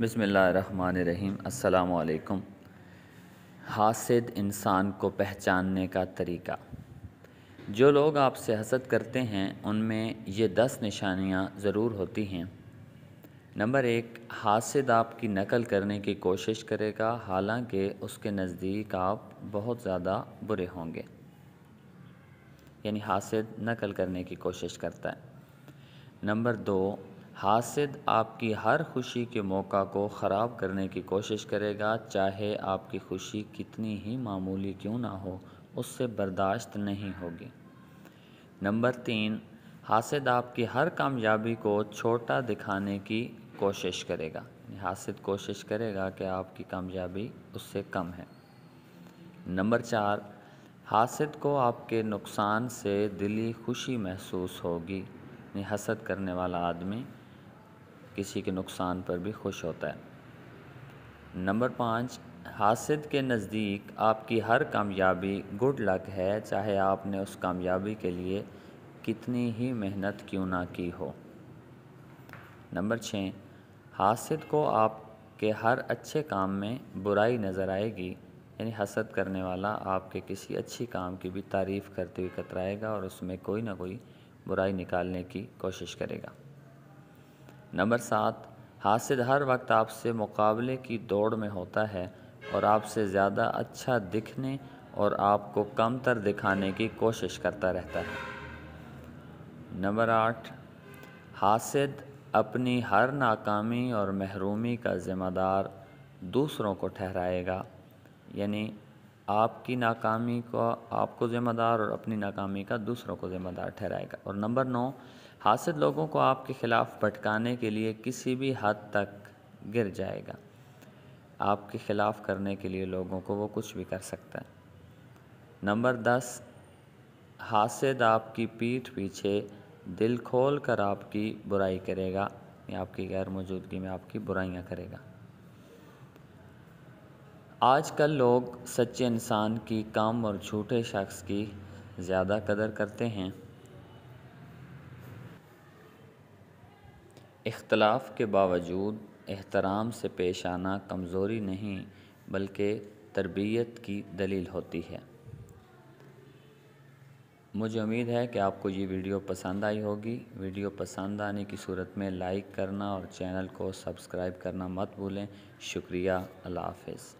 बसमीम् अल्लाम हासिद इंसान को पहचानने का तरीका जो लोग आपसे हसद करते हैं उनमें ये दस निशानियाँ ज़रूर होती हैं नंबर एक हासिद आपकी नकल करने की कोशिश करेगा हालांकि उसके नज़दीक आप बहुत ज़्यादा बुरे होंगे यानी हासिद नकल करने की कोशिश करता है नंबर दो हासिद आपकी हर खुशी के मौका को ख़राब करने की कोशिश करेगा चाहे आपकी खुशी कितनी ही मामूली क्यों ना हो उससे बर्दाश्त नहीं होगी नंबर तीन हासिद आपकी हर कामयाबी को छोटा दिखाने की कोशिश करेगा हासिद कोशिश करेगा कि आपकी कामयाबी उससे कम है नंबर चार हासिद को आपके नुकसान से दिली खुशी महसूस होगी हसद करने वाला आदमी किसी के नुकसान पर भी खुश होता है नंबर पाँच हासिद के नज़दीक आपकी हर कामयाबी गुड लक है चाहे आपने उस कामयाबी के लिए कितनी ही मेहनत क्यों ना की हो नंबर छः हासिद को आपके हर अच्छे काम में बुराई नज़र आएगी यानी हसद करने वाला आपके किसी अच्छी काम की भी तारीफ़ करते हुए कतराएगा और उसमें कोई ना कोई बुराई निकालने की कोशिश करेगा नंबर सात हासिल हर वक्त आपसे मुकाबले की दौड़ में होता है और आपसे ज़्यादा अच्छा दिखने और आपको कमतर दिखाने की कोशिश करता रहता है नंबर आठ हासिद अपनी हर नाकामी और महरूमी का ज़िम्मेदार दूसरों को ठहराएगा यानी आपकी नाकामी को आपको ज़िम्मेदार और अपनी नाकामी का दूसरों को ज़िम्मेदार ठहराएगा और नंबर नौ हासिल लोगों को आपके ख़िलाफ़ भटकाने के लिए किसी भी हद तक गिर जाएगा आपके ख़िलाफ़ करने के लिए लोगों को वो कुछ भी कर सकता है नंबर दस हासद आपकी पीठ पीछे दिल खोल कर आपकी बुराई करेगा या आपकी गैर मौजूदगी में आपकी बुराइयाँ करेगा आजकल लोग सच्चे इंसान की काम और झूठे शख्स की ज़्यादा कदर करते हैं इख्तलाफ के बावजूद एहतराम से पेश आना कमज़ोरी नहीं बल्कि तरबियत की दलील होती है मुझे उम्मीद है कि आपको ये वीडियो पसंद आई होगी वीडियो पसंद आने की सूरत में लाइक करना और चैनल को सब्सक्राइब करना मत भूलें शुक्रिया अल्लाह हाफिज़